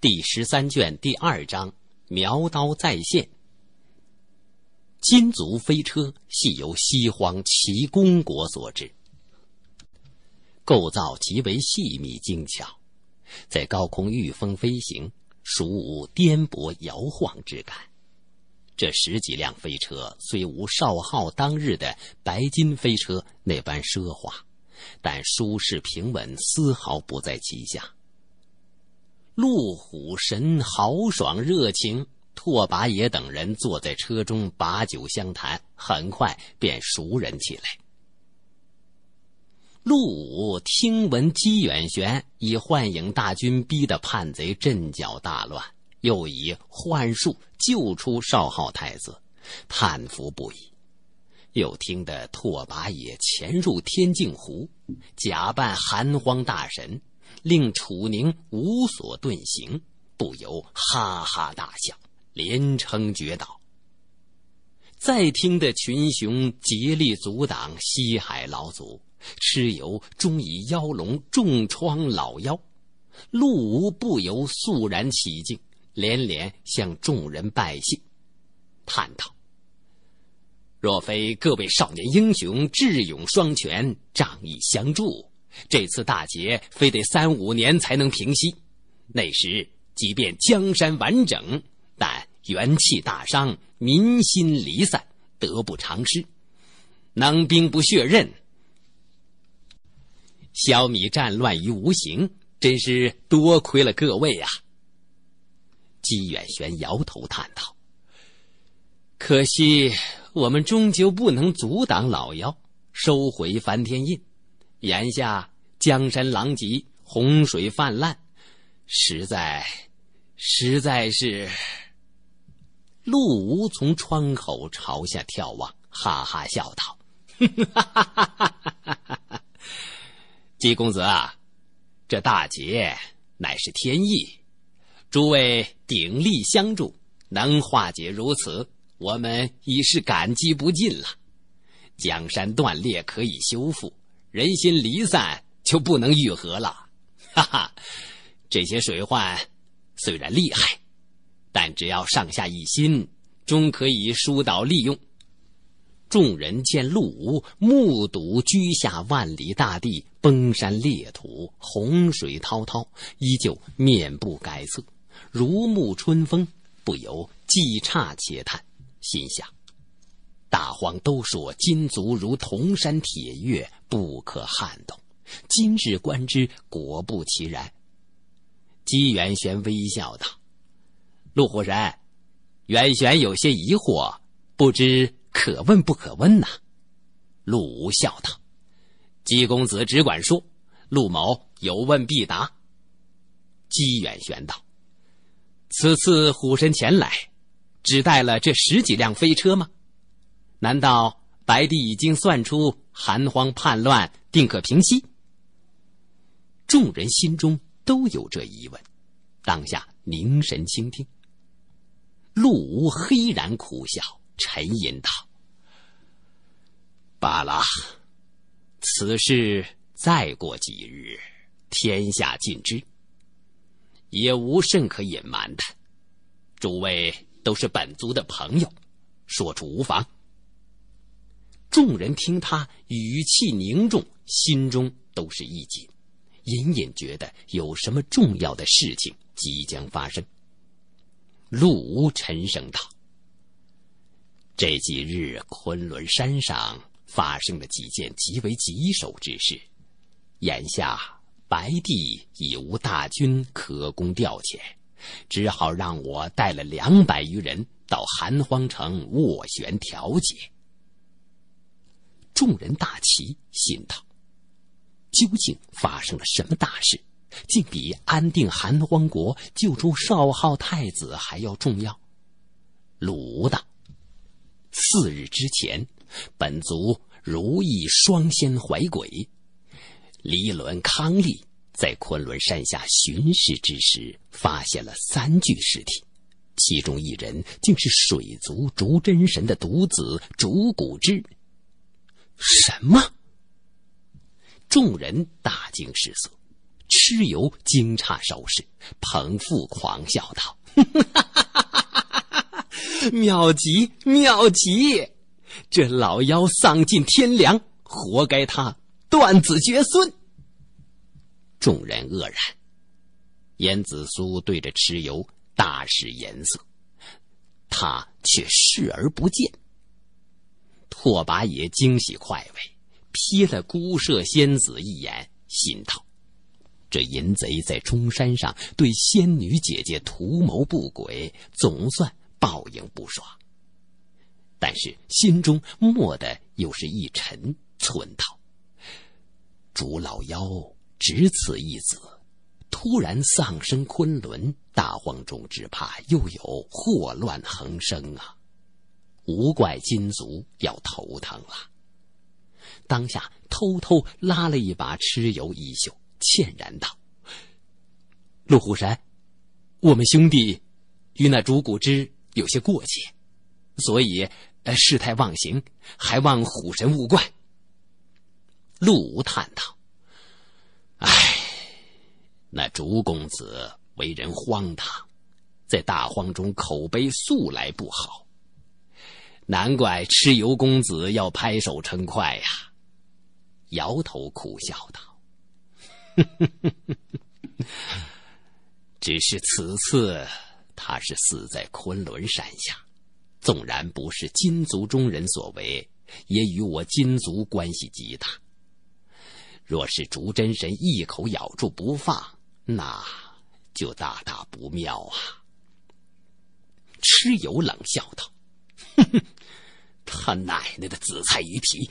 第十三卷第二章，苗刀再现。金足飞车系由西荒奇功国所制，构造极为细密精巧，在高空御风飞行，殊无颠簸摇晃之感。这十几辆飞车虽无少昊当日的白金飞车那般奢华，但舒适平稳丝毫不在其下。陆虎神豪爽热情，拓跋野等人坐在车中把酒相谈，很快便熟人起来。陆武听闻姬远玄以幻影大军逼得叛贼阵脚大乱，又以幻术救出少昊太子，叹服不已。又听得拓跋野潜入天镜湖，假扮寒荒大神。令楚宁无所遁形，不由哈哈大笑，连称绝倒。在听的群雄竭力阻挡西海老祖，蚩尤终以妖龙重创老妖，陆吾不由肃然起敬，连连向众人拜谢，叹道：“若非各位少年英雄智勇双全，仗义相助。”这次大劫非得三五年才能平息，那时即便江山完整，但元气大伤，民心离散，得不偿失。能兵不血刃，小米战乱于无形，真是多亏了各位啊！姬远玄摇头叹道：“可惜我们终究不能阻挡老妖收回梵天印。”眼下江山狼藉，洪水泛滥，实在，实在是。陆吾从窗口朝下眺望，哈哈笑道：“哈哈哈哈哈！哈，姬公子啊，这大劫乃是天意，诸位鼎力相助，能化解如此，我们已是感激不尽了。江山断裂可以修复。”人心离散，就不能愈合了。哈哈，这些水患虽然厉害，但只要上下一心，终可以疏导利用。众人见陆吾目睹居下万里大地崩山裂土洪水滔滔，依旧面不改色，如沐春风，不由既诧且叹，心想：大荒都说金足如铜山铁月，不可撼动。今日观之，果不其然。姬元玄微笑道：“陆虎神，元玄有些疑惑，不知可问不可问呐？”陆无笑道：“姬公子只管说，陆某有问必答。”姬元玄道：“此次虎神前来，只带了这十几辆飞车吗？难道白帝已经算出？”寒荒叛乱定可平息，众人心中都有这疑问，当下凝神倾听。陆吾黑然苦笑，沉吟道：“罢了，此事再过几日，天下尽知，也无甚可隐瞒的。诸位都是本族的朋友，说出无妨。”众人听他语气凝重，心中都是一紧，隐隐觉得有什么重要的事情即将发生。陆无沉声道：“这几日昆仑山上发生了几件极为棘手之事，眼下白帝已无大军可供调遣，只好让我带了两百余人到寒荒城斡旋调解。”众人大齐，心道：“究竟发生了什么大事？竟比安定寒荒国、救出少昊太子还要重要？”鲁道：“四日之前，本族如意双仙怀鬼，离伦康利在昆仑山下巡视之时，发现了三具尸体，其中一人竟是水族逐真神的独子逐骨之。”什么？众人大惊失色，蚩尤惊诧，手势彭父狂笑道：“ 妙极，妙极！这老妖丧尽天良，活该他断子绝孙。”众人愕然，严子苏对着蚩尤大使颜色，他却视而不见。拓跋野惊喜快慰，瞥了孤舍仙子一眼，心道：“这淫贼在中山上对仙女姐姐图谋不轨，总算报应不爽。”但是心中蓦地又是一沉，存道：“主老妖只此一子，突然丧生昆仑大荒中，只怕又有祸乱横生啊！”无怪金族要头疼了。当下偷偷拉了一把蚩尤衣袖，歉然道：“陆虎神，我们兄弟与那竹谷之有些过节，所以事态忘形，还望虎神勿怪。”陆吾叹道：“唉，那竹公子为人荒唐，在大荒中口碑素来不好。”难怪蚩尤公子要拍手称快呀！摇头苦笑道：“只是此次他是死在昆仑山下，纵然不是金族中人所为，也与我金族关系极大。若是竹真神一口咬住不放，那就大大不妙啊！”蚩尤冷笑道：“哼哼。”他奶奶的紫菜鱼皮！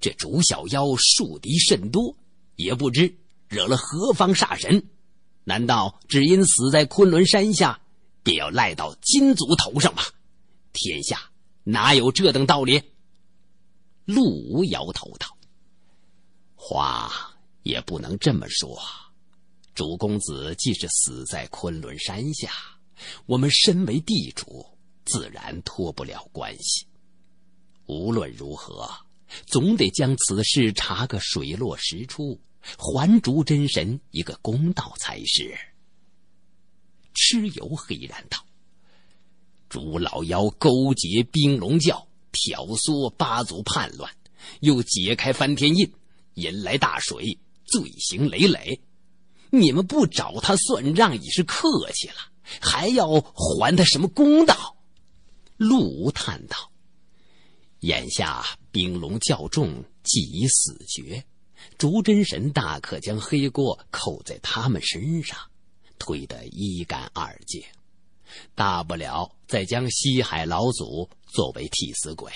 这竹小妖树敌甚多，也不知惹了何方煞神。难道只因死在昆仑山下，便要赖到金族头上吗？天下哪有这等道理？陆吾摇头道：“话也不能这么说。主公子既是死在昆仑山下，我们身为地主，自然脱不了关系。”无论如何，总得将此事查个水落石出，还竹真神一个公道才是。蚩尤黑然道：“朱老妖勾结冰龙教，挑唆八族叛乱，又解开翻天印，引来大水，罪行累累。你们不找他算账已是客气了，还要还他什么公道？”陆吾叹道。眼下冰龙教众既已死绝，竹真神大可将黑锅扣在他们身上，推得一干二净。大不了再将西海老祖作为替死鬼。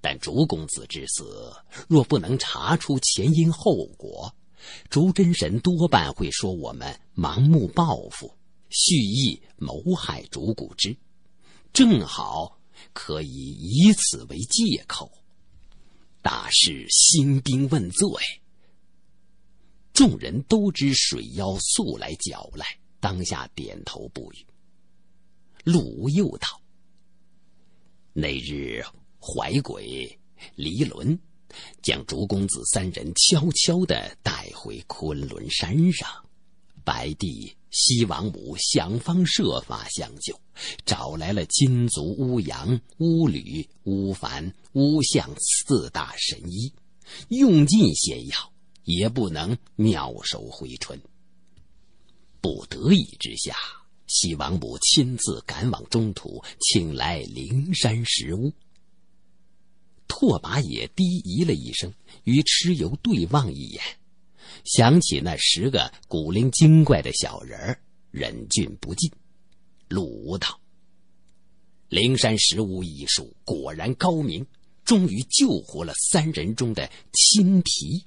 但竹公子之死若不能查出前因后果，竹真神多半会说我们盲目报复，蓄意谋害竹谷之。正好。可以以此为借口，大师兴兵问罪。众人都知水妖素来狡赖，当下点头不语。陆吾又道：“那日怀鬼离伦将竹公子三人悄悄的带回昆仑山上，白帝。”西王母想方设法相救，找来了金族乌阳、乌吕、乌凡、乌相四大神医，用尽仙药也不能妙手回春。不得已之下，西王母亲自赶往中土，请来灵山石屋。拓跋野低吟了一声，与蚩尤对望一眼。想起那十个古灵精怪的小人儿，忍俊不禁。陆吾道：“灵山十五医术果然高明，终于救活了三人中的青皮。”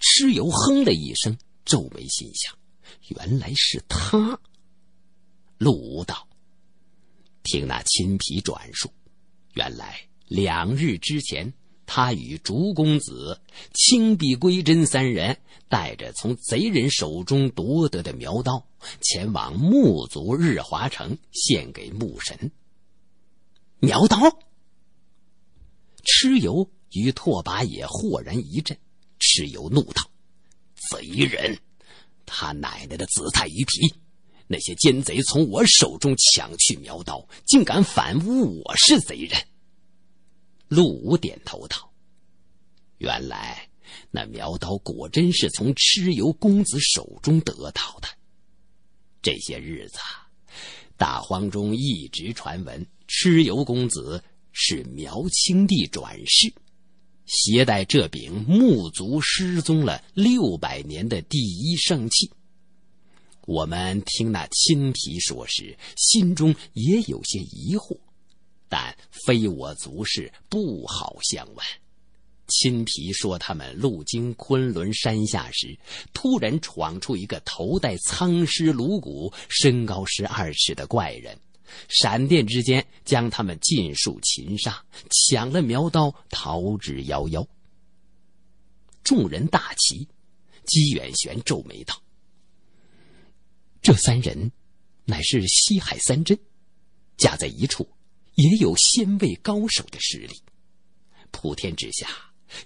蚩尤哼了一声，皱眉心想：“原来是他。”陆吾道：“听那青皮转述，原来两日之前。”他与竹公子、青碧归真三人带着从贼人手中夺得的苗刀，前往木族日华城献给木神。苗刀，蚩尤与拓跋野豁然一震。蚩尤怒道：“贼人，他奶奶的紫菜鱼皮！那些奸贼从我手中抢去苗刀，竟敢反诬我是贼人！”陆武点头道：“原来那苗刀果真是从蚩尤公子手中得到的。这些日子，大荒中一直传闻蚩尤公子是苗青帝转世，携带这柄木族失踪了六百年的第一圣器。我们听那青皮说时，心中也有些疑惑。”但非我族事，不好相问。亲皮说，他们路经昆仑山下时，突然闯出一个头戴苍狮颅骨、身高十二尺的怪人，闪电之间将他们尽数擒杀，抢了苗刀，逃之夭夭。众人大奇，姬远玄皱眉道：“这三人，乃是西海三真，架在一处。”也有仙位高手的实力，普天之下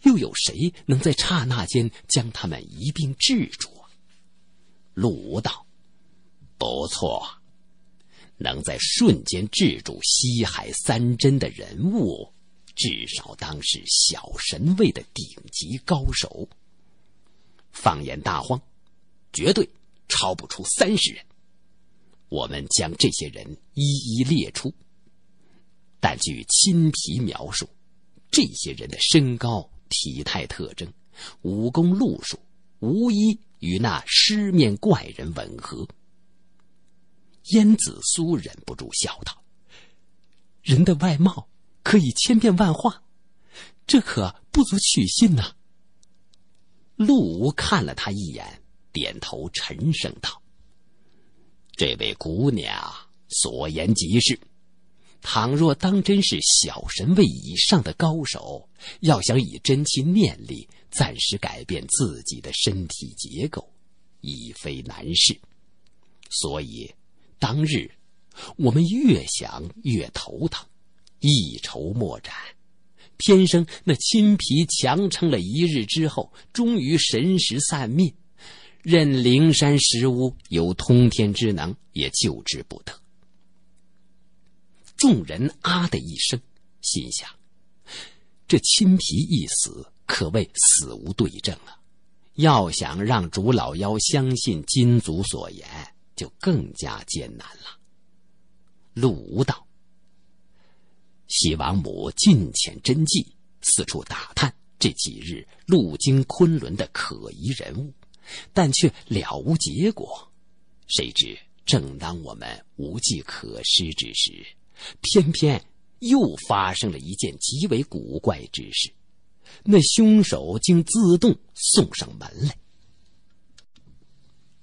又有谁能在刹那间将他们一并制住？陆无道，不错，能在瞬间制住西海三针的人物，至少当是小神位的顶级高手。放眼大荒，绝对超不出三十人。我们将这些人一一列出。但据亲皮描述，这些人的身高、体态特征、武功路数，无一与那失面怪人吻合。燕子苏忍不住笑道：“人的外貌可以千变万化，这可不足取信呐。”陆吴看了他一眼，点头沉声道：“这位姑娘所言极是。”倘若当真是小神位以上的高手，要想以真气、念力暂时改变自己的身体结构，已非难事。所以，当日我们越想越头疼，一筹莫展。偏生那亲皮强撑了一日之后，终于神识散灭，任灵山石屋有通天之能，也救之不得。众人啊的一声，心想：“这青皮一死，可谓死无对证啊！要想让主老妖相信金族所言，就更加艰难了。”陆无道。西王母尽遣真迹，四处打探这几日路经昆仑的可疑人物，但却了无结果。谁知，正当我们无计可施之时，偏偏又发生了一件极为古怪之事，那凶手竟自动送上门来。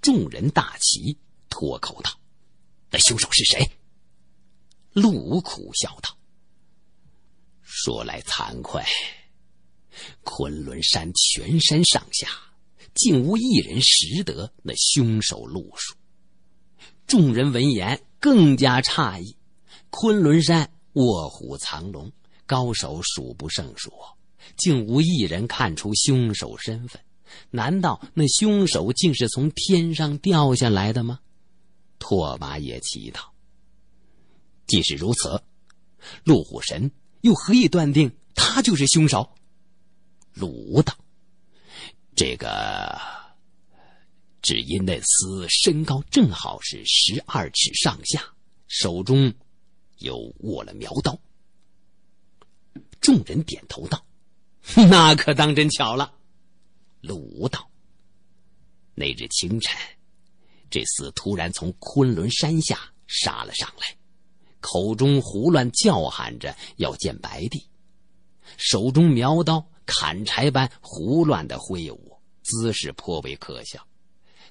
众人大齐脱口道：“那凶手是谁？”陆武苦笑道：“说来惭愧，昆仑山全山上下竟无一人识得那凶手路数。”众人闻言更加诧异。昆仑山卧虎藏龙，高手数不胜数，竟无一人看出凶手身份。难道那凶手竟是从天上掉下来的吗？拓跋也祈祷。既是如此，陆虎神又何以断定他就是凶手？”鲁道：“这个，只因那厮身高正好是十二尺上下，手中……”又握了苗刀，众人点头道：“那可当真巧了。”陆道，那日清晨，这厮突然从昆仑山下杀了上来，口中胡乱叫喊着要见白帝，手中苗刀砍柴般胡乱的挥舞，姿势颇为可笑。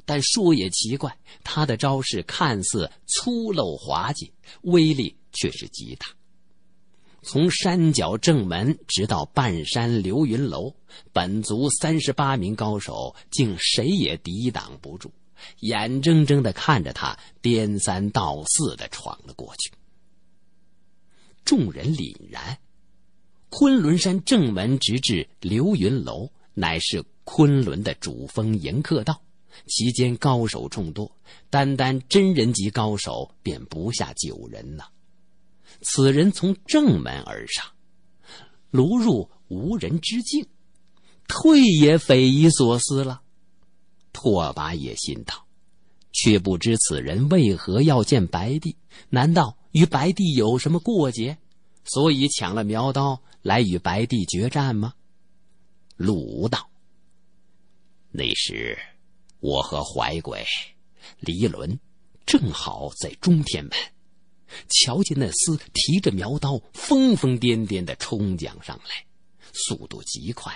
但说也奇怪，他的招式看似粗陋滑稽，威力。却是极大。从山脚正门直到半山流云楼，本族三十八名高手竟谁也抵挡不住，眼睁睁的看着他颠三倒四的闯了过去。众人凛然，昆仑山正门直至流云楼，乃是昆仑的主峰迎客道，其间高手众多，单单真人级高手便不下九人呢。此人从正门而上，如入无人之境，退也匪夷所思了。拓跋野心道，却不知此人为何要见白帝？难道与白帝有什么过节，所以抢了苗刀来与白帝决战吗？陆道，那时我和怀鬼、黎伦正好在中天门。瞧见那厮提着苗刀，疯疯癫癫的冲将上来，速度极快，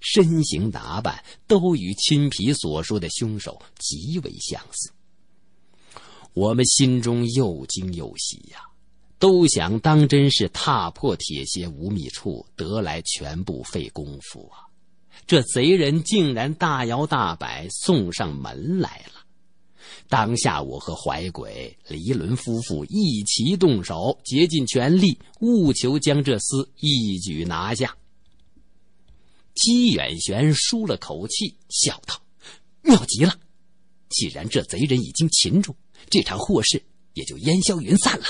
身形打扮都与亲皮所说的凶手极为相似。我们心中又惊又喜呀，都想当真是踏破铁鞋无觅处，得来全不费功夫啊！这贼人竟然大摇大摆送上门来了。当下，我和怀鬼黎伦夫妇一齐动手，竭尽全力，务求将这厮一举拿下。姬远玄舒了口气，笑道：“妙极了！既然这贼人已经擒住，这场祸事也就烟消云散了。”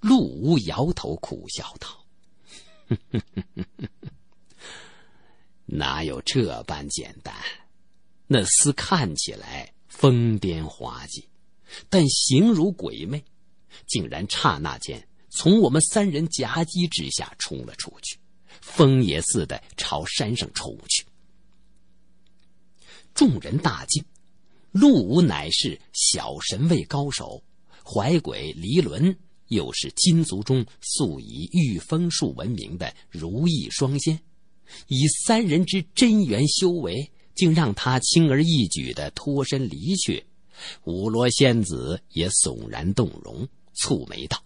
陆无摇头苦笑道：“ 哪有这般简单？那厮看起来……”疯癫滑稽，但形如鬼魅，竟然刹那间从我们三人夹击之下冲了出去，风也似的朝山上冲去。众人大惊，陆武乃是小神位高手，怀鬼离伦又是金族中素以御风术闻名的如意双仙，以三人之真元修为。竟让他轻而易举地脱身离去，五罗仙子也悚然动容，蹙眉道：“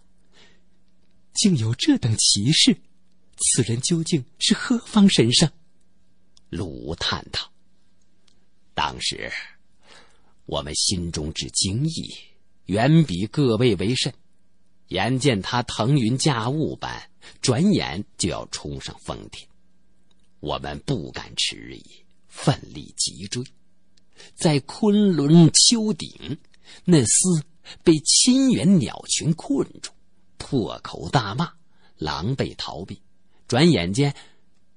竟有这等奇事，此人究竟是何方神圣？”鲁叹道：“当时我们心中之惊异，远比各位为甚。眼见他腾云驾雾般，转眼就要冲上峰顶，我们不敢迟疑。”奋力急追，在昆仑丘顶，那厮被亲缘鸟群困住，破口大骂，狼狈逃避。转眼间，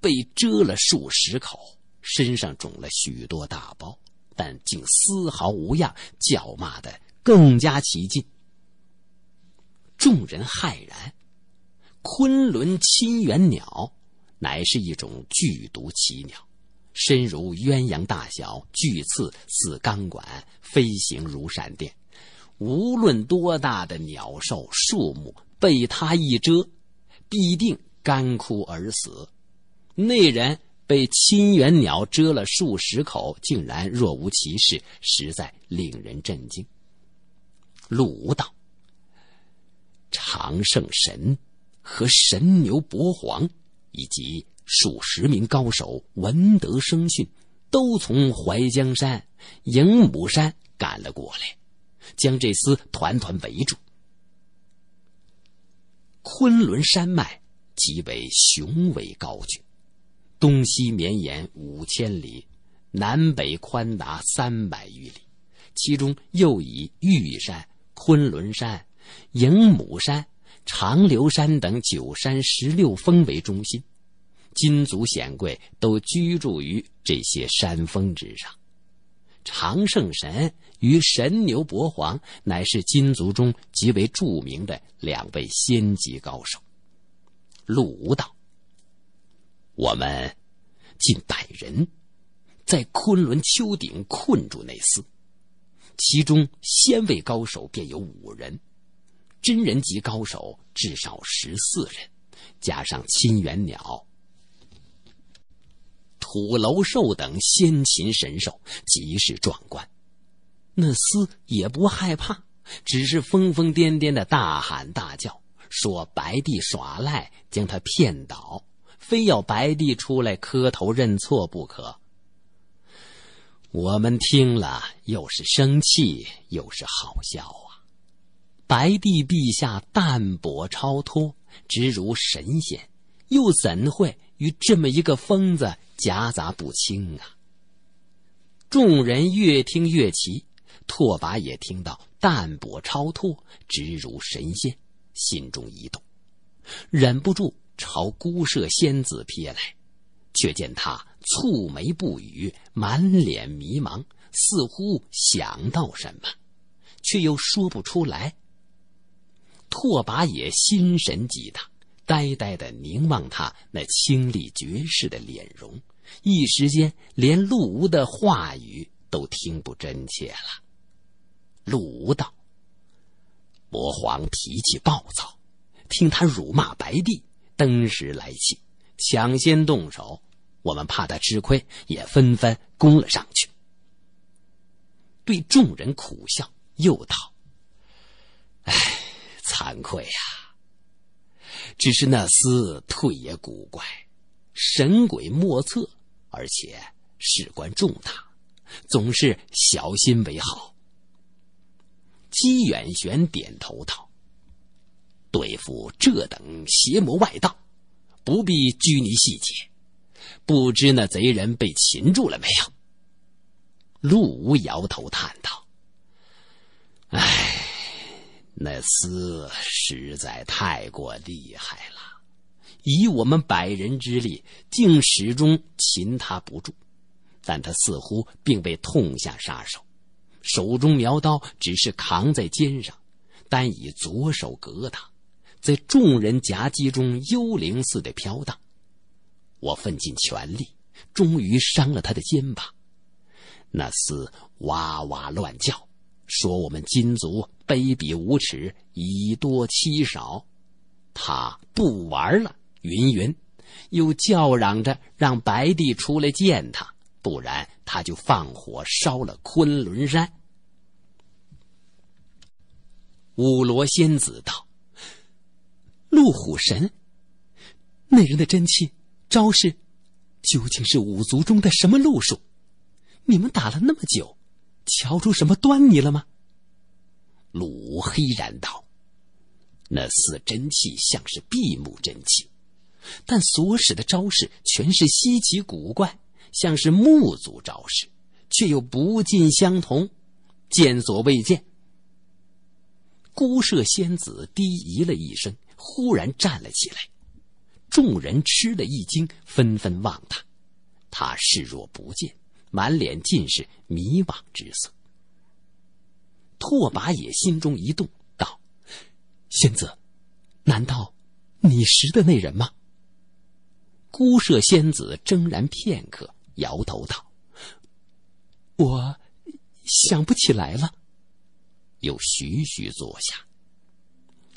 被蛰了数十口，身上肿了许多大包，但竟丝毫无恙，叫骂的更加起劲。众人骇然：昆仑亲缘鸟，乃是一种剧毒奇鸟。身如鸳鸯大小，巨刺似钢管，飞行如闪电。无论多大的鸟兽、树木，被它一蛰，必定干枯而死。那人被亲缘鸟蛰了数十口，竟然若无其事，实在令人震惊。陆无道、长胜神和神牛伯皇，以及。数十名高手闻得声讯，都从怀江山、迎母山赶了过来，将这厮团团围住。昆仑山脉极为雄伟高峻，东西绵延五千里，南北宽达三百余里，其中又以玉山、昆仑山、迎母山、长留山等九山十六峰为中心。金族显贵都居住于这些山峰之上。长胜神与神牛伯皇乃是金族中极为著名的两位仙级高手。陆无道，我们近百人，在昆仑丘顶困住那厮，其中仙位高手便有五人，真人级高手至少十四人，加上亲缘鸟。虎、楼、兽等先秦神兽，极是壮观。那厮也不害怕，只是疯疯癫癫的大喊大叫，说白帝耍赖，将他骗倒，非要白帝出来磕头认错不可。我们听了，又是生气，又是好笑啊！白帝陛下淡泊超脱，直如神仙，又怎会与这么一个疯子？夹杂不清啊！众人越听越奇，拓跋也听到淡泊超脱，直如神仙，心中一动，忍不住朝孤舍仙子瞥来，却见他蹙眉不语，满脸迷茫，似乎想到什么，却又说不出来。拓跋野心神激荡。呆呆的凝望他那清丽绝世的脸容，一时间连陆吴的话语都听不真切了。陆吾道：“魔皇脾气暴躁，听他辱骂白帝，登时来气，抢先动手。我们怕他吃亏，也纷纷攻了上去。”对众人苦笑，又道：“哎，惭愧呀。”只是那厮退也古怪，神鬼莫测，而且事关重大，总是小心为好。姬远玄点头道：“对付这等邪魔外道，不必拘泥细节。不知那贼人被擒住了没有？”陆无摇头叹道：“唉。”那厮实在太过厉害了，以我们百人之力，竟始终擒他不住。但他似乎并未痛下杀手，手中苗刀只是扛在肩上，单以左手格挡，在众人夹击中，幽灵似的飘荡。我奋尽全力，终于伤了他的肩膀。那厮哇哇乱叫。说我们金族卑鄙无耻，以多欺少，他不玩了。云云，又叫嚷着让白帝出来见他，不然他就放火烧了昆仑山。五罗仙子道：“陆虎神，那人的真气、招式，究竟是五族中的什么路数？你们打了那么久。”瞧出什么端倪了吗？鲁黑然道：“那四真气像是闭目真气，但所使的招式全是稀奇古怪，像是木族招式，却又不尽相同，见所未见。”孤舍仙子低吟了一声，忽然站了起来，众人吃了一惊，纷纷望他，他视若不见。满脸尽是迷惘之色，拓跋野心中一动，道：“仙子，难道你识的那人吗？”孤舍仙子怔然片刻，摇头道：“我想不起来了。”又徐徐坐下。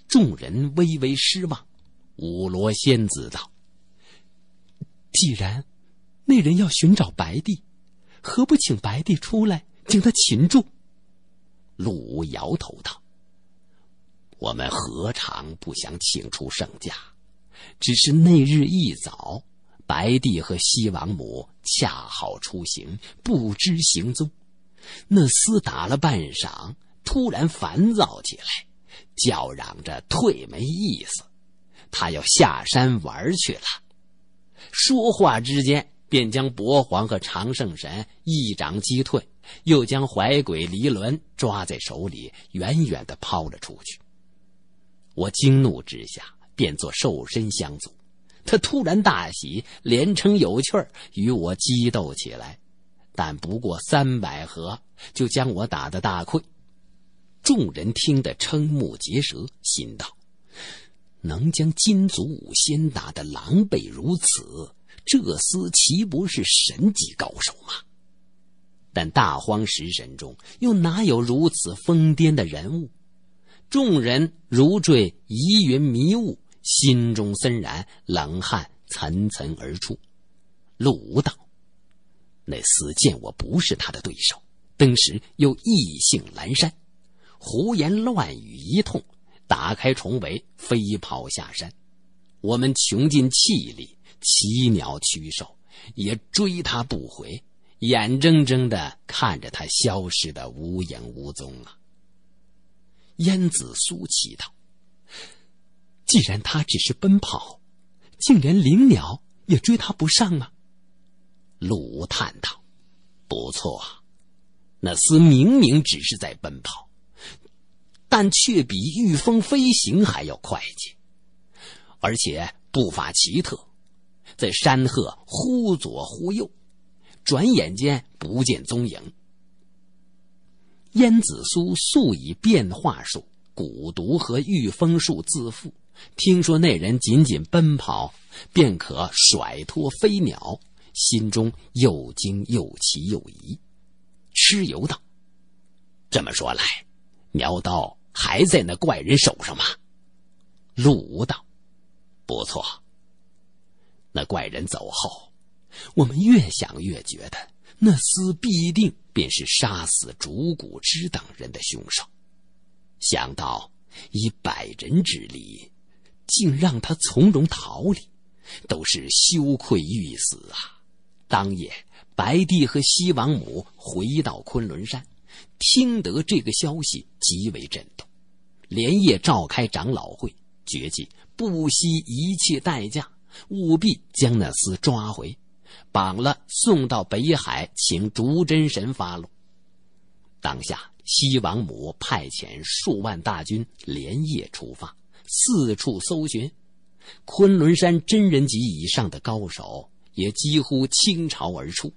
众人微微失望。五罗仙子道：“既然那人要寻找白帝。”何不请白帝出来，将他擒住？陆无摇头道：“我们何尝不想请出圣驾？只是那日一早，白帝和西王母恰好出行，不知行踪。那厮打了半晌，突然烦躁起来，叫嚷着退没意思，他要下山玩去了。”说话之间。便将博皇和常胜神一掌击退，又将怀鬼离轮抓在手里，远远地抛了出去。我惊怒之下，便作瘦身相阻。他突然大喜，连称有趣儿，与我激斗起来。但不过三百合，就将我打得大溃。众人听得瞠目结舌，心道：能将金足五仙打得狼狈如此。这厮岂不是神级高手吗？但大荒食神中又哪有如此疯癫的人物？众人如坠疑云迷雾，心中森然，冷汗涔涔而出。陆武道，那厮见我不是他的对手，登时又意兴阑珊，胡言乱语一通，打开重围，飞跑下山。我们穷尽气力。奇鸟、取兽也追他不回，眼睁睁的看着他消失的无影无踪啊！燕子苏祈祷：“既然他只是奔跑，竟连灵鸟也追他不上啊！”鲁叹道：“不错，啊，那厮明明只是在奔跑，但却比御风飞行还要快捷，而且步伐奇特。”在山壑忽左忽右，转眼间不见踪影。燕子苏素以变化术、蛊毒和御风术自负，听说那人仅仅奔跑便可甩脱飞鸟，心中又惊又奇又疑。蚩尤道：“这么说来，苗刀还在那怪人手上吗？”陆无道：“不错。”那怪人走后，我们越想越觉得那厮必定便是杀死竹谷之等人的凶手。想到以百人之力，竟让他从容逃离，都是羞愧欲死啊！当夜，白帝和西王母回到昆仑山，听得这个消息极为震动，连夜召开长老会，决计不惜一切代价。务必将那厮抓回，绑了送到北海，请竹真神发落。当下，西王母派遣数万大军连夜出发，四处搜寻。昆仑山真人级以上的高手也几乎倾巢而出。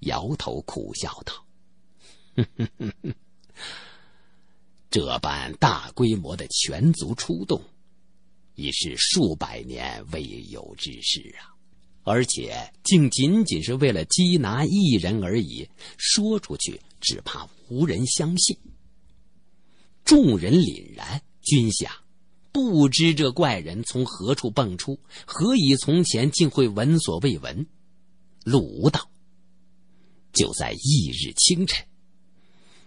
摇头苦笑道：“ 这般大规模的全族出动。”已是数百年未有之事啊！而且竟仅仅是为了缉拿一人而已，说出去只怕无人相信。众人凛然，军下不知这怪人从何处蹦出，何以从前竟会闻所未闻？陆无道，就在翌日清晨，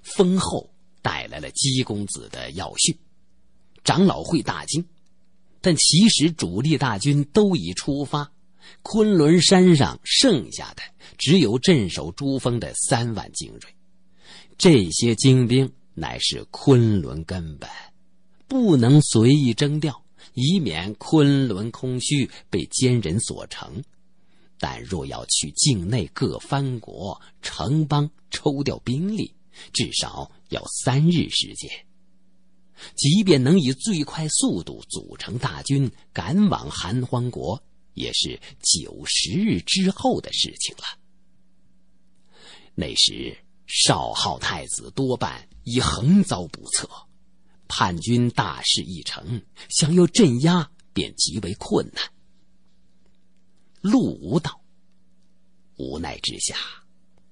封后带来了姬公子的要讯，长老会大惊。但其实主力大军都已出发，昆仑山上剩下的只有镇守珠峰的三万精锐。这些精兵乃是昆仑根本，不能随意征调，以免昆仑空虚被奸人所乘。但若要去境内各藩国、城邦抽调兵力，至少要三日时间。即便能以最快速度组成大军赶往韩荒国，也是九十日之后的事情了。那时少昊太子多半已横遭不测，叛军大势已成，想要镇压便极为困难。陆吾道，无奈之下，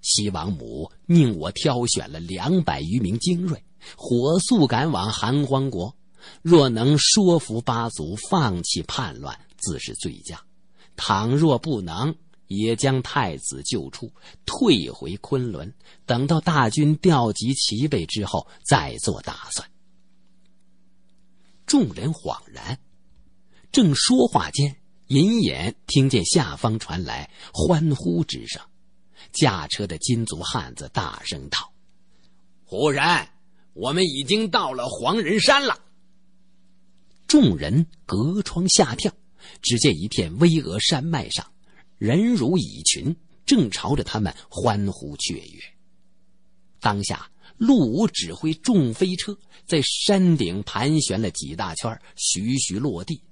西王母命我挑选了两百余名精锐。火速赶往寒荒国，若能说服八族放弃叛乱，自是最佳；倘若不能，也将太子救出，退回昆仑。等到大军调集齐备之后，再做打算。众人恍然，正说话间，隐隐听见下方传来欢呼之声。驾车的金族汉子大声道：“胡人！”我们已经到了黄仁山了。众人隔窗下跳，只见一片巍峨山脉上，人如蚁群，正朝着他们欢呼雀跃。当下，陆武指挥众飞车在山顶盘旋了几大圈，徐徐落地，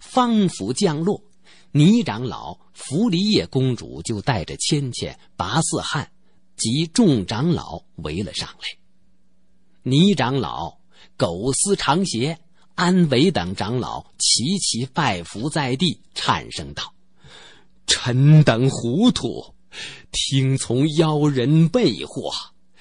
方府降落。倪长老、福离叶公主就带着芊芊、拔四汉及众长老围了上来。倪长老、苟思长、邪安伟等长老齐齐拜伏在地，颤声道：“臣等糊涂，听从妖人魅惑，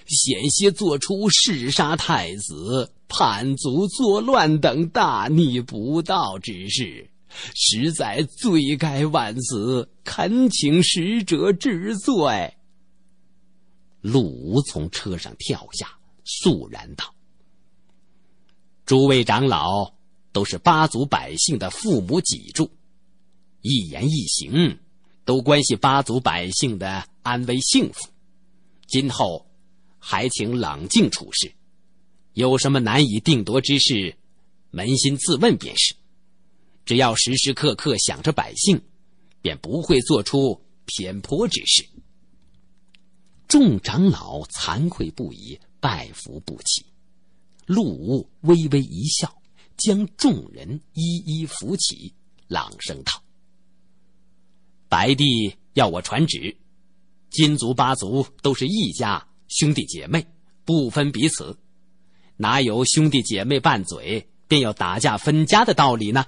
险些做出弑杀太子、叛族作乱等大逆不道之事，实在罪该万死，恳请使者治罪。”陆吾从车上跳下。肃然道：“诸位长老都是八族百姓的父母脊柱，一言一行都关系八族百姓的安危幸福。今后还请冷静处事，有什么难以定夺之事，扪心自问便是。只要时时刻刻想着百姓，便不会做出偏颇之事。”众长老惭愧不已。拜服不起，陆武微微一笑，将众人一一扶起，朗声道：“白帝要我传旨，金族八族都是一家兄弟姐妹，不分彼此，哪有兄弟姐妹拌嘴便要打架分家的道理呢？”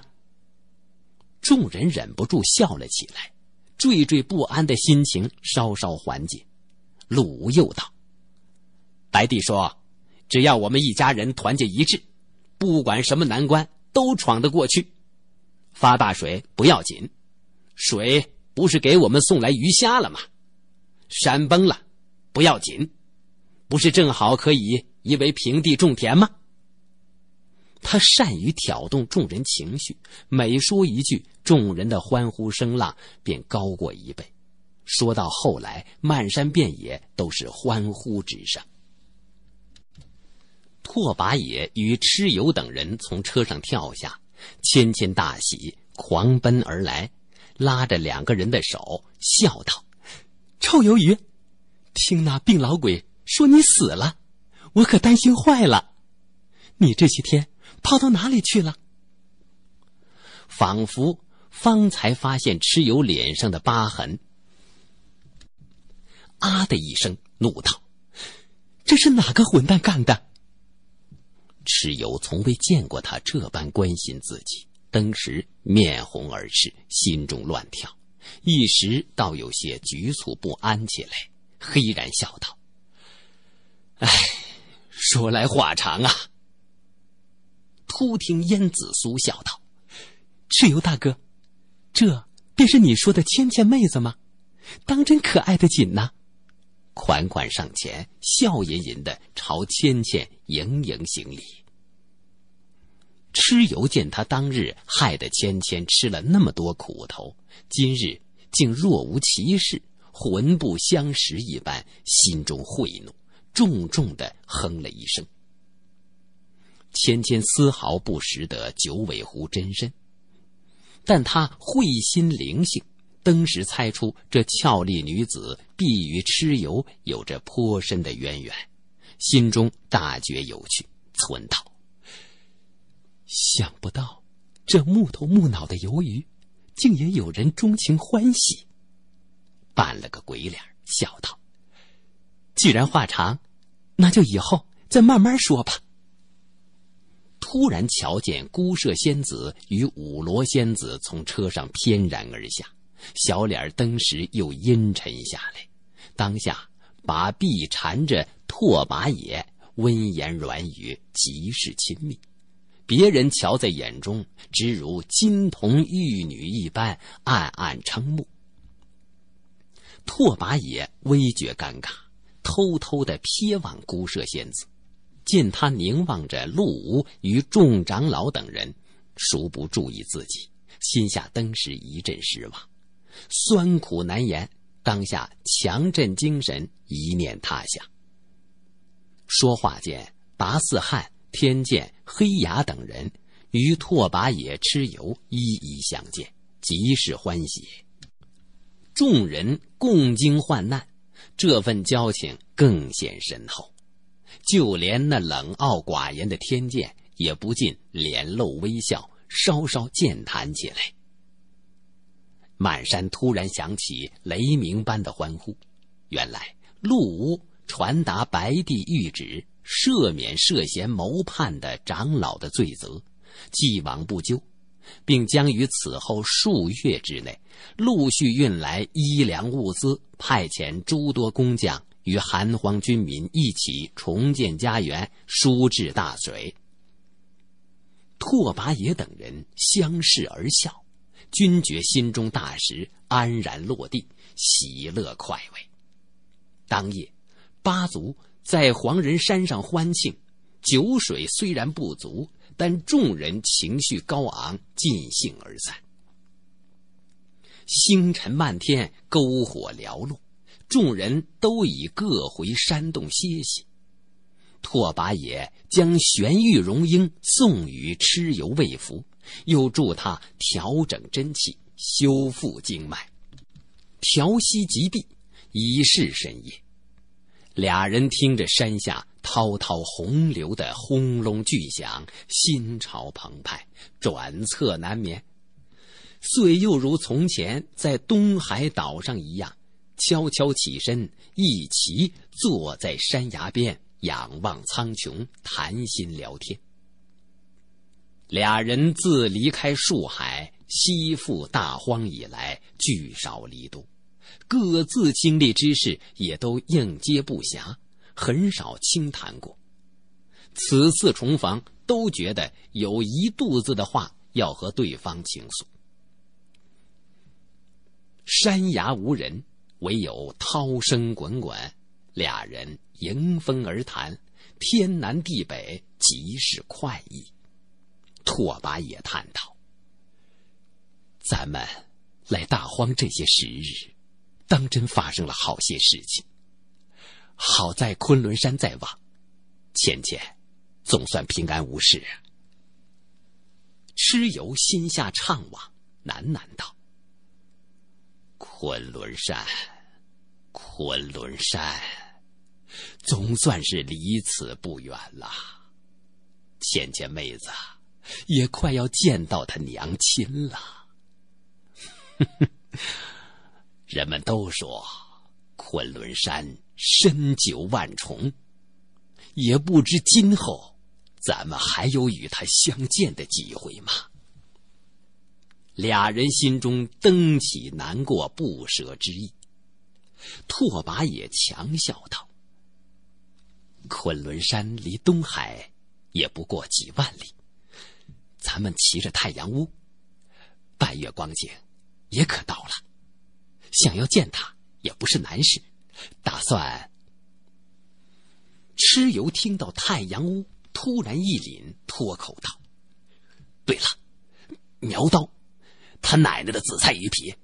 众人忍不住笑了起来，惴惴不安的心情稍稍缓解。陆武又道。白帝说：“只要我们一家人团结一致，不管什么难关都闯得过去。发大水不要紧，水不是给我们送来鱼虾了吗？山崩了不要紧，不是正好可以夷为平地种田吗？”他善于挑动众人情绪，每说一句，众人的欢呼声浪便高过一倍。说到后来，漫山遍野都是欢呼之声。拓跋野与蚩尤等人从车上跳下，芊芊大喜，狂奔而来，拉着两个人的手，笑道：“臭鱿鱼，听那病老鬼说你死了，我可担心坏了。你这些天跑到哪里去了？”仿佛方才发现蚩尤脸上的疤痕，啊的一声，怒道：“这是哪个混蛋干的？”蚩尤从未见过他这般关心自己，登时面红耳赤，心中乱跳，一时倒有些局促不安起来。黑然笑道：“哎，说来话长啊。”突听燕子苏笑道：“蚩尤大哥，这便是你说的芊芊妹子吗？当真可爱的紧呐！”款款上前，笑吟吟的朝芊芊盈盈行礼。蚩尤见他当日害得芊芊吃了那么多苦头，今日竟若无其事，魂不相识一般，心中恚怒，重重的哼了一声。芊芊丝毫不识得九尾狐真身，但他慧心灵性。登时猜出这俏丽女子必与蚩尤有着颇深的渊源，心中大觉有趣，存道：“想不到，这木头木脑的鱿鱼，竟也有人钟情欢喜。”扮了个鬼脸，笑道：“既然话长，那就以后再慢慢说吧。”突然瞧见孤射仙子与五罗仙子从车上翩然而下。小脸儿登时又阴沉下来，当下把臂缠着拓跋野，温言软语，极是亲密。别人瞧在眼中，只如金童玉女一般，暗暗瞠目。拓跋野微觉尴尬，偷偷的瞥望孤舍仙子，见他凝望着陆吾与众长老等人，殊不注意自己，心下登时一阵失望。酸苦难言，当下强振精神，一念他想。说话间，拔四汉、天剑、黑牙等人与拓跋野、蚩尤一一相见，极是欢喜。众人共经患难，这份交情更显深厚。就连那冷傲寡言的天剑，也不禁脸露微笑，稍稍健谈起来。满山突然响起雷鸣般的欢呼。原来陆屋传达白帝谕旨，赦免涉嫌谋叛的长老的罪责，既往不咎，并将于此后数月之内陆续运来衣粮物资，派遣诸多工匠与韩荒军民一起重建家园，疏治大水。拓跋野等人相视而笑。君觉心中大石安然落地，喜乐快慰。当夜，八族在黄仁山上欢庆，酒水虽然不足，但众人情绪高昂，尽兴而散。星辰漫天，篝火寥落，众人都已各回山洞歇息。拓跋野将玄玉荣英送与蚩尤卫服。又助他调整真气，修复经脉，调息及闭，以是神夜，俩人听着山下滔滔洪流的轰隆巨响，心潮澎湃，转侧难眠。遂又如从前在东海岛上一样，悄悄起身，一齐坐在山崖边，仰望苍穹，谈心聊天。俩人自离开树海，西赴大荒以来，聚少离多，各自经历之事也都应接不暇，很少轻谈过。此次重逢，都觉得有一肚子的话要和对方倾诉。山崖无人，唯有涛声滚滚，俩人迎风而谈，天南地北，极是快意。拓跋野叹道：“咱们来大荒这些时日，当真发生了好些事情。好在昆仑山在望，芊芊总算平安无事。”蚩尤心下怅惘，喃喃道：“昆仑山，昆仑山，总算是离此不远了。芊芊妹子。”也快要见到他娘亲了。人们都说昆仑山深九万重，也不知今后咱们还有与他相见的机会吗？俩人心中登起难过不舍之意。拓跋野强笑道：“昆仑山离东海也不过几万里。”咱们骑着太阳屋，半月光景，也可到了。想要见他也不是难事。打算。蚩尤听到太阳屋突然一凛，脱口道：“对了，苗刀，他奶奶的紫菜鱼皮！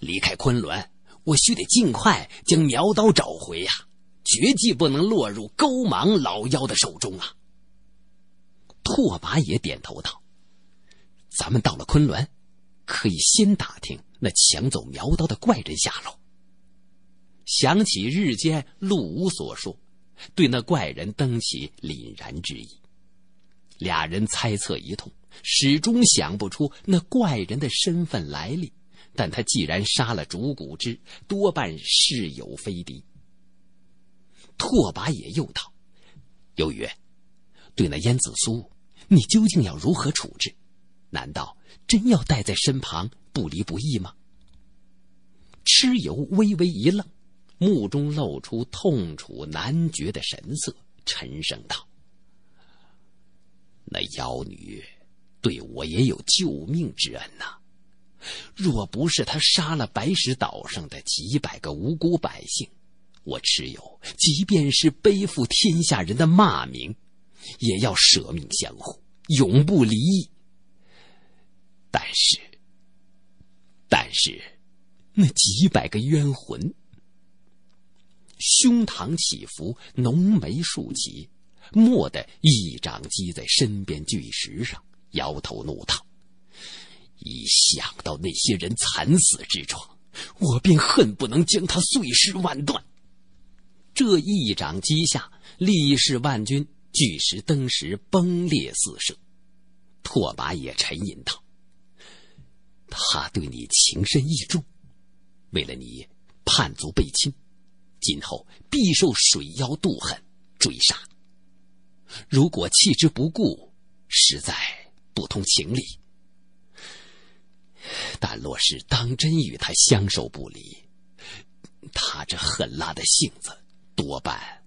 离开昆仑，我须得尽快将苗刀找回呀，绝技不能落入勾芒老妖的手中啊！”拓跋也点头道。咱们到了昆仑，可以先打听那抢走苗刀的怪人下落。想起日间陆吾所说，对那怪人登起凛然之意。俩人猜测一通，始终想不出那怪人的身份来历。但他既然杀了竹谷之，多半是有非敌。拓跋野又道：“由于对那燕子苏，你究竟要如何处置？”难道真要带在身旁不离不弃吗？蚩尤微微一愣，目中露出痛楚难绝的神色，沉声道：“那妖女对我也有救命之恩呐，若不是她杀了白石岛上的几百个无辜百姓，我蚩尤即便是背负天下人的骂名，也要舍命相护，永不离异。”但是，但是，那几百个冤魂，胸膛起伏，浓眉竖起，蓦地一掌击在身边巨石上，摇头怒道：“一想到那些人惨死之状，我便恨不能将他碎尸万段。”这一掌击下，力士万钧，巨石登时崩裂四射。拓跋也沉吟道。他对你情深意重，为了你叛族背亲，今后必受水妖妒恨追杀。如果弃之不顾，实在不通情理。但若是当真与他相守不离，他这狠辣的性子，多半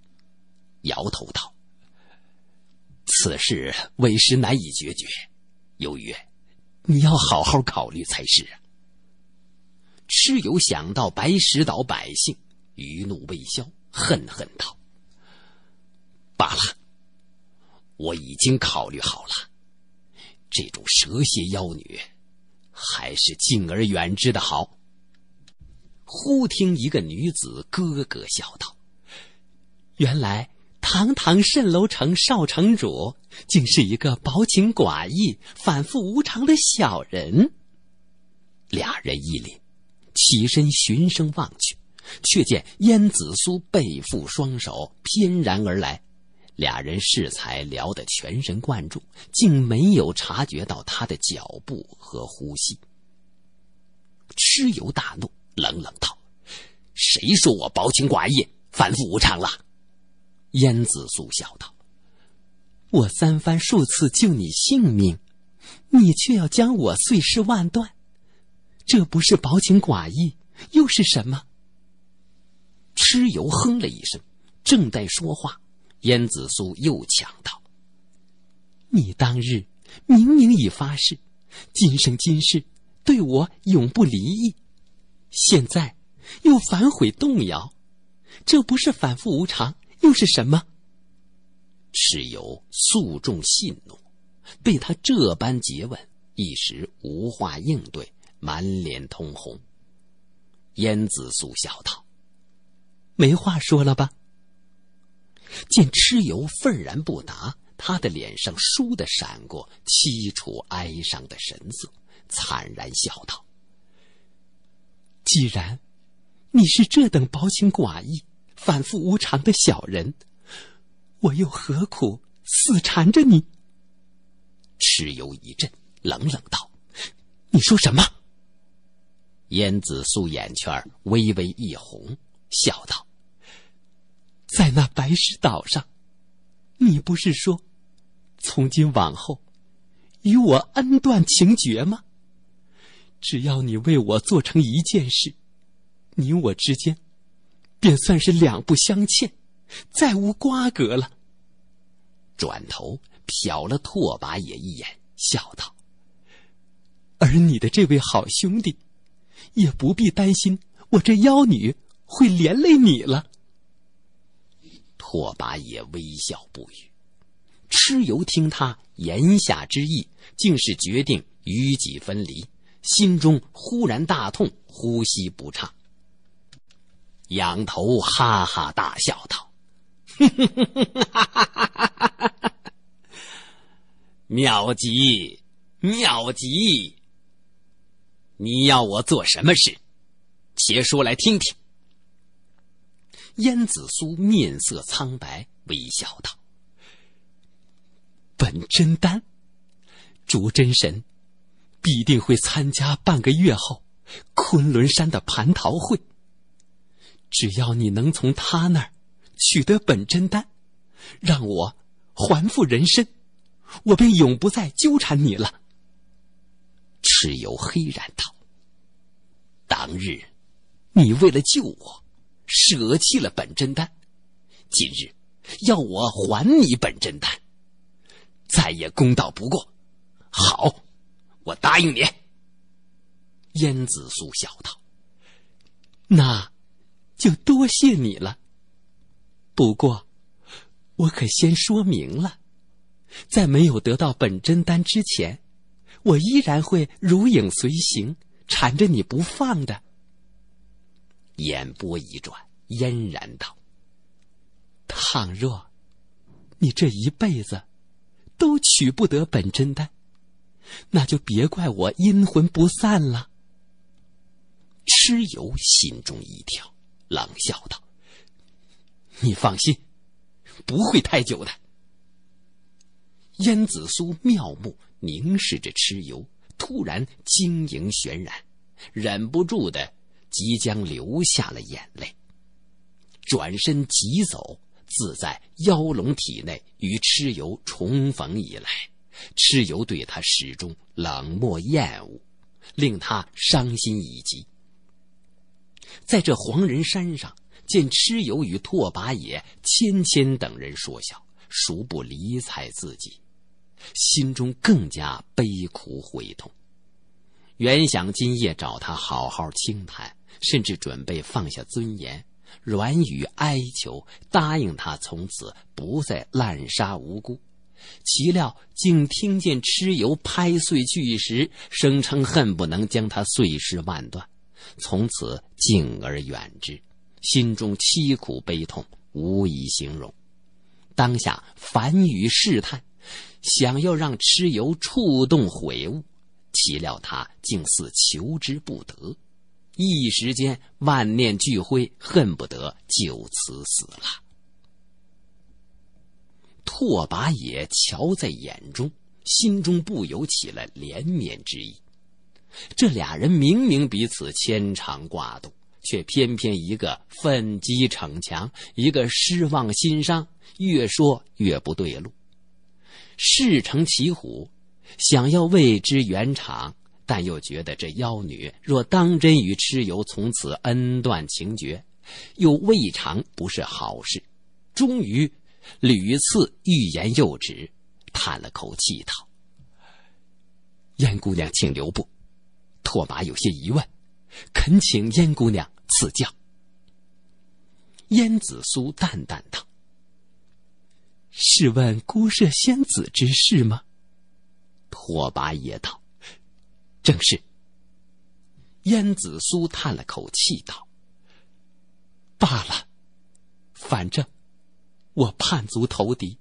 摇头道：“此事为师难以决绝。”由于你要好好考虑才是啊！蚩尤想到白石岛百姓余怒未消，恨恨道：“罢了，我已经考虑好了，这种蛇蝎妖女，还是敬而远之的好。”忽听一个女子咯咯笑道：“原来……”堂堂蜃楼城少城主，竟是一个薄情寡义、反复无常的小人。俩人一脸，起身循声望去，却见燕子苏背负双手翩然而来。俩人适才聊得全神贯注，竟没有察觉到他的脚步和呼吸。蚩尤大怒，冷冷道：“谁说我薄情寡义、反复无常了？”燕子苏笑道：“我三番数次救你性命，你却要将我碎尸万段，这不是薄情寡义又是什么？”蚩尤哼了一声，正在说话，燕子苏又抢道：“你当日明明已发誓，今生今世对我永不离异，现在又反悔动摇，这不是反复无常？”又是什么？蚩尤素重信诺，被他这般诘问，一时无话应对，满脸通红。燕子素笑道：“没话说了吧？”见蚩尤愤然不答，他的脸上倏地闪过凄楚哀伤的神色，惨然笑道：“既然你是这等薄情寡义。”反复无常的小人，我又何苦死缠着你？蚩尤一震，冷冷道：“你说什么？”燕子素眼圈微微一红，笑道：“在那白石岛上，你不是说，从今往后，与我恩断情绝吗？只要你为我做成一件事，你我之间……”也算是两不相欠，再无瓜葛了。转头瞟了拓跋野一眼，笑道：“而你的这位好兄弟，也不必担心我这妖女会连累你了。”拓跋野微笑不语。蚩尤听他言下之意，竟是决定与己分离，心中忽然大痛，呼吸不畅。仰头哈哈大笑道：“ 妙极，妙极！你要我做什么事，且说来听听。”燕子苏面色苍白，微笑道：“本真丹，主真神，必定会参加半个月后昆仑山的蟠桃会。”只要你能从他那儿取得本真丹，让我还复人身，我便永不再纠缠你了。蚩尤黑然道：“当日，你为了救我，舍弃了本真丹；今日，要我还你本真丹，再也公道不过。好，我答应你。”燕子苏笑道：“那。”就多谢你了。不过，我可先说明了，在没有得到本真丹之前，我依然会如影随形，缠着你不放的。眼波一转，嫣然道：“倘若你这一辈子都取不得本真丹，那就别怪我阴魂不散了。”蚩尤心中一跳。冷笑道：“你放心，不会太久的。”燕子苏妙目凝视着蚩尤，突然晶莹泫然，忍不住的即将流下了眼泪。转身疾走，自在妖龙体内与蚩尤重逢以来，蚩尤对他始终冷漠厌恶，令他伤心已极。在这黄人山上，见蚩尤与拓跋野、芊芊等人说笑，孰不理睬自己，心中更加悲苦悔痛。原想今夜找他好好倾谈，甚至准备放下尊严，软语哀求，答应他从此不再滥杀无辜。岂料竟听见蚩尤拍碎巨石，声称恨不能将他碎尸万段。从此敬而远之，心中凄苦悲痛，无以形容。当下凡语试探，想要让蚩尤触动悔悟，岂料他竟似求之不得，一时间万念俱灰，恨不得就此死了。拓跋野瞧在眼中，心中不由起了怜悯之意。这俩人明明彼此牵肠挂肚，却偏偏一个奋激逞强，一个失望心伤，越说越不对路。事成骑虎，想要为之圆场，但又觉得这妖女若当真与蚩尤从此恩断情绝，又未尝不是好事。终于屡次欲言又止，叹了口气道：“燕姑娘，请留步。”拓跋有些疑问，恳请燕姑娘赐教。燕子苏淡淡道：“是问孤舍仙子之事吗？”拓跋也道：“正是。”燕子苏叹了口气道：“罢了，反正我叛族投敌，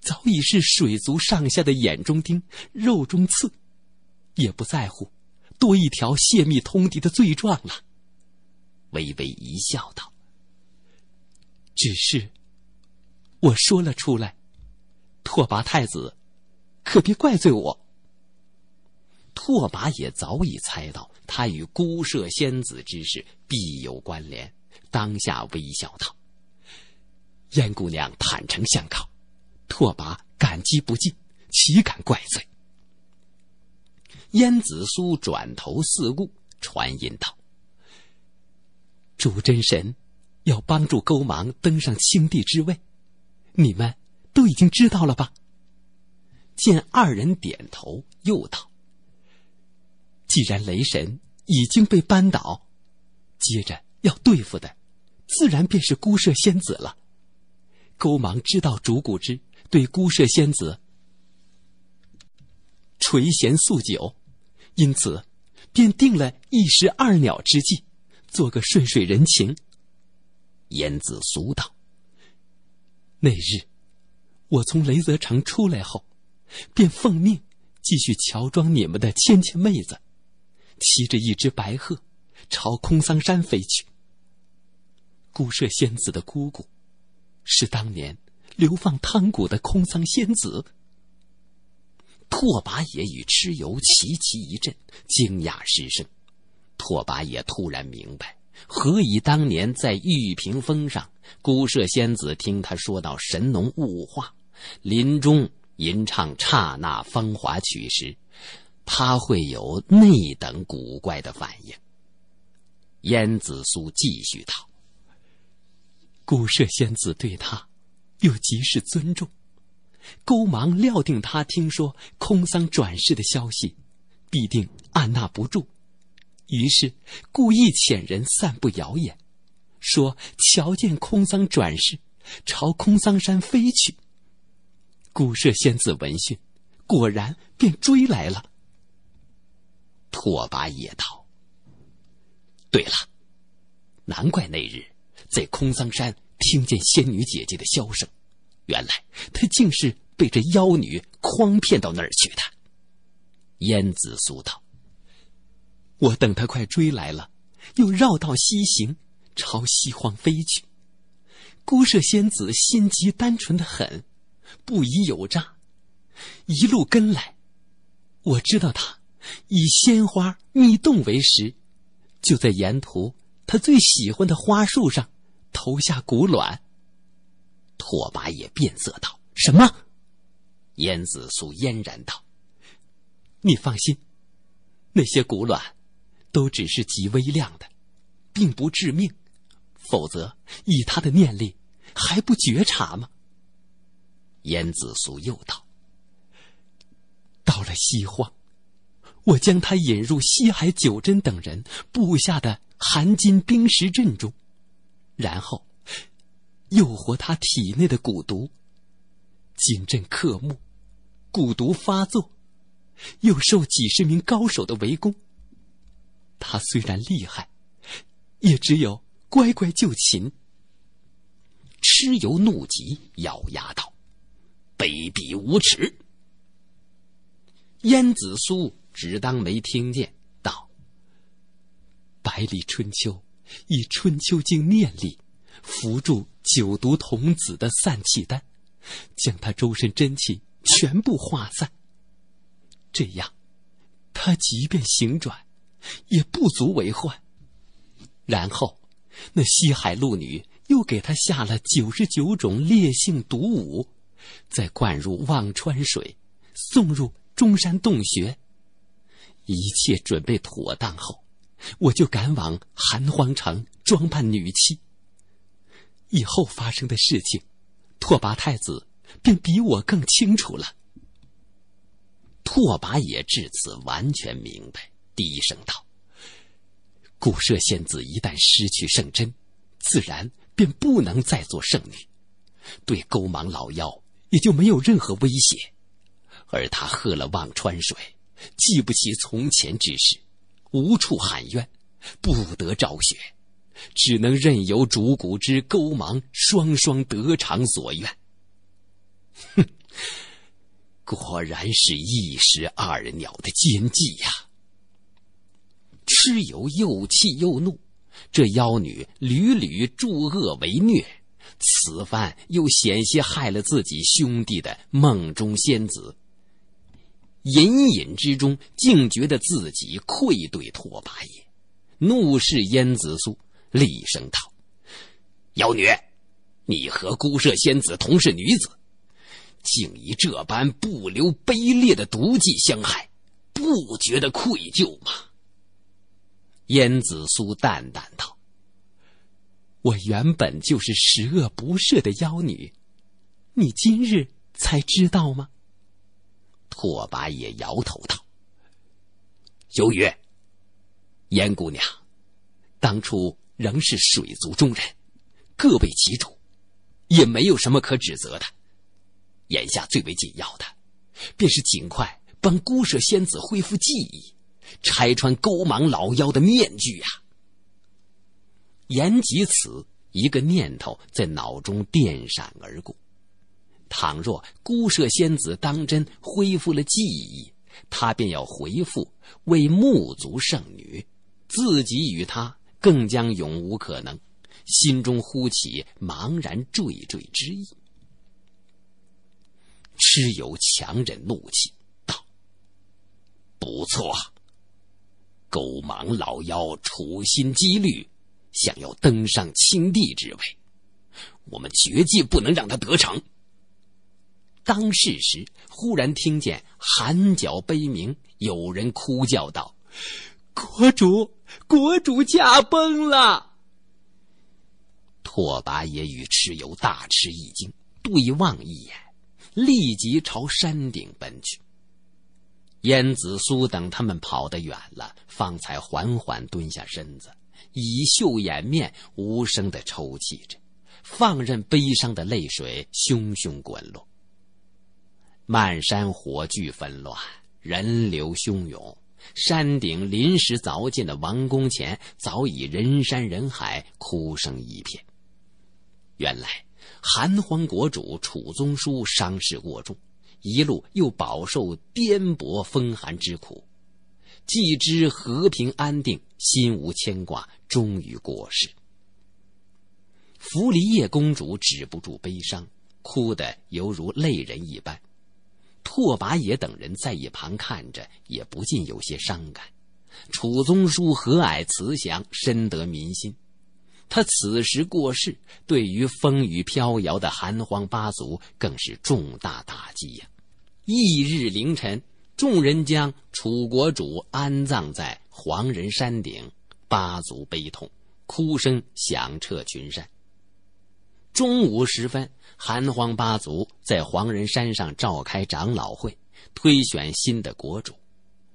早已是水族上下的眼中钉、肉中刺，也不在乎。”多一条泄密通敌的罪状了。微微一笑，道：“只是，我说了出来，拓跋太子，可别怪罪我。”拓跋也早已猜到，他与孤舍仙子之事必有关联，当下微笑道：“燕姑娘坦诚相告，拓跋感激不尽，岂敢怪罪。”燕子苏转头四顾，传音道：“主真神要帮助勾芒登上青帝之位，你们都已经知道了吧？”见二人点头，又道：“既然雷神已经被扳倒，接着要对付的，自然便是孤舍仙子了。勾芒知道主谷之对孤舍仙子。”垂涎宿酒，因此便定了一石二鸟之计，做个顺水人情。燕子俗道：“那日，我从雷泽城出来后，便奉命继续乔装你们的芊芊妹子，骑着一只白鹤，朝空桑山飞去。姑射仙子的姑姑，是当年流放汤谷的空桑仙子。”拓跋野与蚩尤齐齐一震，惊讶失声。拓跋野突然明白，何以当年在玉屏峰上，孤舍仙子听他说到神农物化，林中吟唱刹那芳华曲时，他会有那等古怪的反应。燕子苏继续道：“孤舍仙子对他，又极是尊重。”勾芒料定他听说空桑转世的消息，必定按捺不住，于是故意遣人散布谣言，说瞧见空桑转世朝空桑山飞去。古舍仙子闻讯，果然便追来了。拓跋也道：“对了，难怪那日在空桑山听见仙女姐姐的箫声。”原来他竟是被这妖女诓骗到那儿去的。燕子苏道：“我等他快追来了，又绕道西行，朝西荒飞去。孤舍仙子心机单纯的很，不疑有诈，一路跟来。我知道他以鲜花蜜洞为食，就在沿途他最喜欢的花树上投下骨卵。”拓跋也变色道：“什么？”燕子素嫣然道：“你放心，那些骨卵都只是极微量的，并不致命。否则，以他的念力，还不觉察吗？”燕子素又道：“到了西荒，我将他引入西海九真等人布下的寒金冰石阵中，然后……”诱惑他体内的蛊毒，金阵克木，蛊毒发作，又受几十名高手的围攻。他虽然厉害，也只有乖乖就擒。蚩尤怒极，咬牙道：“卑鄙无耻！”燕子苏只当没听见，道：“百里春秋以春秋经念力扶住。”九毒童子的散气丹，将他周身真气全部化散。这样，他即便醒转，也不足为患。然后，那西海陆女又给他下了九十九种烈性毒物，再灌入忘川水，送入中山洞穴。一切准备妥当后，我就赶往寒荒城，装扮女妻。以后发生的事情，拓跋太子便比我更清楚了。拓跋也至此完全明白，低声道：“古舍仙子一旦失去圣真，自然便不能再做圣女，对勾芒老妖也就没有任何威胁。而他喝了忘川水，记不起从前之事，无处喊冤，不得昭雪。”只能任由主骨之勾芒双双得偿所愿。哼，果然是一石二鸟的奸计呀！蚩尤又气又怒，这妖女屡屡助恶为虐，此番又险些害了自己兄弟的梦中仙子。隐隐之中，竟觉得自己愧对拓跋也，怒视燕子苏。厉声道：“妖女，你和孤舍仙子同是女子，竟以这般不留卑劣的毒计相害，不觉得愧疚吗？”燕子苏淡淡道：“我原本就是十恶不赦的妖女，你今日才知道吗？”拓跋也摇头道：“九月，燕姑娘，当初……”仍是水族中人，各为其主，也没有什么可指责的。眼下最为紧要的，便是尽快帮孤舍仙子恢复记忆，拆穿勾芒老妖的面具啊！言及此，一个念头在脑中电闪而过：倘若孤舍仙子当真恢复了记忆，他便要回复为木族圣女，自己与他。更将永无可能，心中忽起茫然惴惴之意。蚩尤强忍怒气道：“不错，狗盲老妖处心积虑，想要登上青帝之位，我们绝计不能让他得逞。”当世时，忽然听见寒角悲鸣，有人哭叫道。国主，国主驾崩了！拓跋也与蚩尤大吃一惊，对望一眼，立即朝山顶奔去。燕子苏等他们跑得远了，方才缓缓蹲下身子，以袖掩面，无声的抽泣着，放任悲伤的泪水汹汹滚落。漫山火炬纷乱，人流汹涌。山顶临时凿建的王宫前早已人山人海，哭声一片。原来，韩荒国主楚宗叔伤势过重，一路又饱受颠簸风寒之苦，既知和平安定，心无牵挂，终于过世。扶离叶公主止不住悲伤，哭得犹如泪人一般。拓跋野等人在一旁看着，也不禁有些伤感。楚宗叔和蔼慈祥，深得民心。他此时过世，对于风雨飘摇的韩荒八族更是重大打击呀！翌日凌晨，众人将楚国主安葬在黄人山顶，八族悲痛，哭声响彻群山。中午时分，寒荒八族在黄人山上召开长老会，推选新的国主。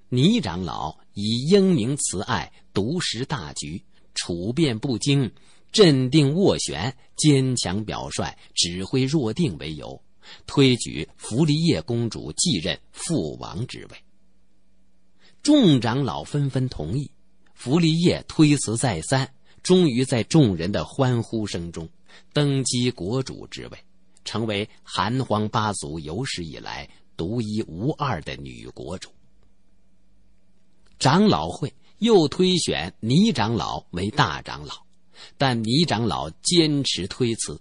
倪长老以英明慈爱、独识大局、处变不惊、镇定斡旋、坚强表率、指挥若定为由，推举弗利叶公主继任父王之位。众长老纷纷同意，弗利叶推辞再三，终于在众人的欢呼声中。登基国主之位，成为韩荒八族有史以来独一无二的女国主。长老会又推选倪长老为大长老，但倪长老坚持推辞。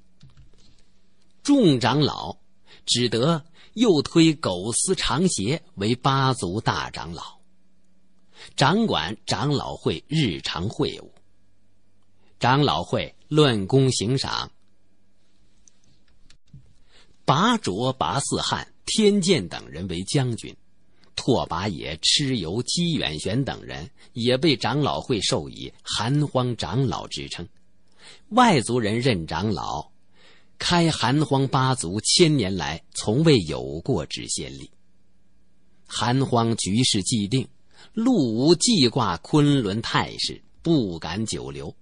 众长老只得又推狗丝长鞋为八族大长老，掌管长老会日常会务。长老会论功行赏，拔卓、拔四汉、天剑等人为将军，拓跋野、蚩尤、姬远玄等人也被长老会授以寒荒长老之称。外族人任长老，开寒荒八族千年来从未有过之先例。寒荒局势既定，陆无记挂昆仑态势，不敢久留。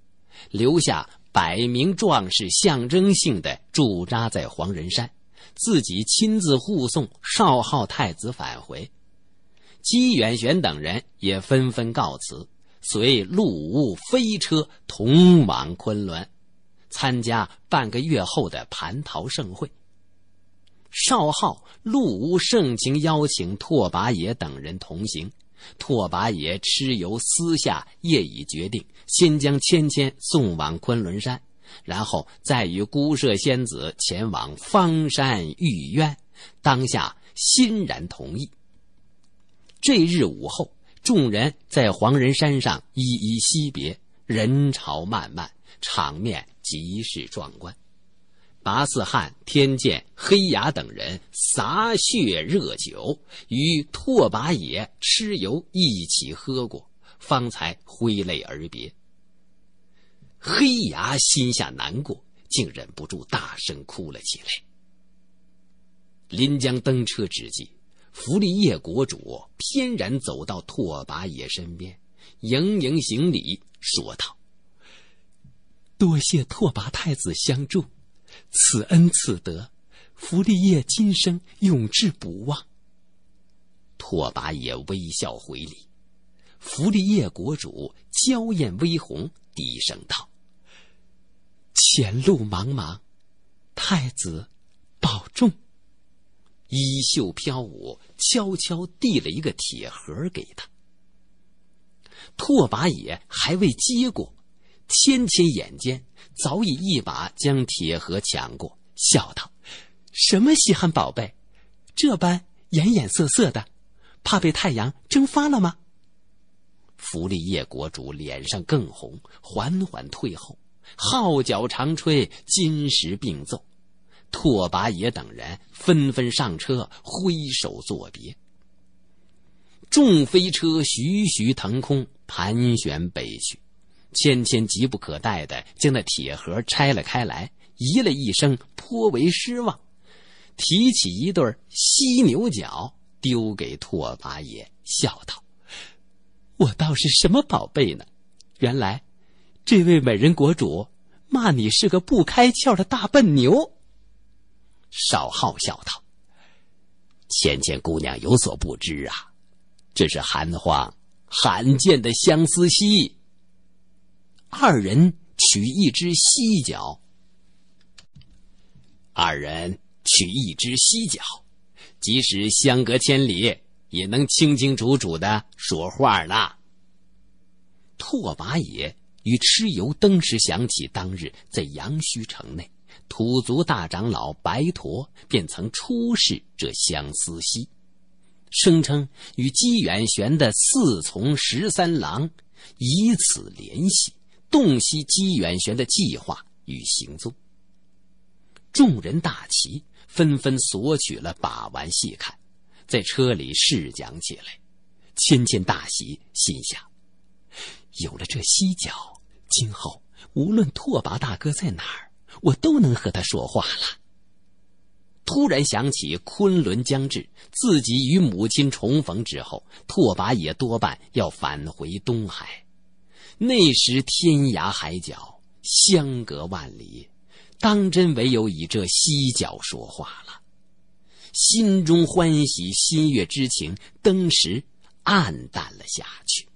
留下百名壮士，象征性的驻扎在黄仁山，自己亲自护送少昊太子返回。姬远玄等人也纷纷告辞，随陆吾飞车同往昆仑，参加半个月后的蟠桃盛会。少昊、陆吾盛情邀请拓跋野等人同行。拓跋野、蚩尤私下夜已决定，先将芊芊送往昆仑山，然后再与孤舍仙子前往方山玉渊。当下欣然同意。这日午后，众人在黄仁山上依依惜别，人潮漫漫，场面极是壮观。达四汗、天剑、黑牙等人洒血热酒，与拓跋野、蚩尤一起喝过，方才挥泪而别。黑牙心下难过，竟忍不住大声哭了起来。临江登车之际，福利叶国主翩然走到拓跋野身边，盈盈行礼，说道：“多谢拓跋太子相助。”此恩此德，福利叶今生永志不忘。拓跋野微笑回礼，福利叶国主娇艳微红，低声道：“前路茫茫，太子保重。”衣袖飘舞，悄悄递了一个铁盒给他。拓跋野还未接过，天天眼尖。早已一把将铁盒抢过，笑道：“什么稀罕宝贝？这般严严色色的，怕被太阳蒸发了吗？”弗利叶国主脸上更红，缓缓退后。号角长吹，金石并奏。拓跋野等人纷纷上车，挥手作别。众飞车徐徐腾空，盘旋北去。芊芊急不可待的将那铁盒拆了开来，咦了一声，颇为失望，提起一对犀牛角，丢给拓跋野，笑道：“我倒是什么宝贝呢？原来，这位美人国主，骂你是个不开窍的大笨牛。”少昊笑道：“芊芊姑娘有所不知啊，这是寒荒罕见的相思犀。”二人取一只犀角，二人取一只犀角，即使相隔千里，也能清清楚楚的说话了。拓跋野与蚩尤登时想起，当日在阳虚城内，土族大长老白驼便曾出示这相思溪，声称与姬元玄的四从十三郎以此联系。洞悉姬远玄的计划与行踪，众人大齐，纷纷索取了把玩细看，在车里试讲起来。芊芊大喜，心想：有了这犀角，今后无论拓跋大哥在哪儿，我都能和他说话了。突然想起昆仑将至，自己与母亲重逢之后，拓跋也多半要返回东海。那时天涯海角相隔万里，当真唯有以这犀角说话了。心中欢喜心悦之情，登时暗淡了下去。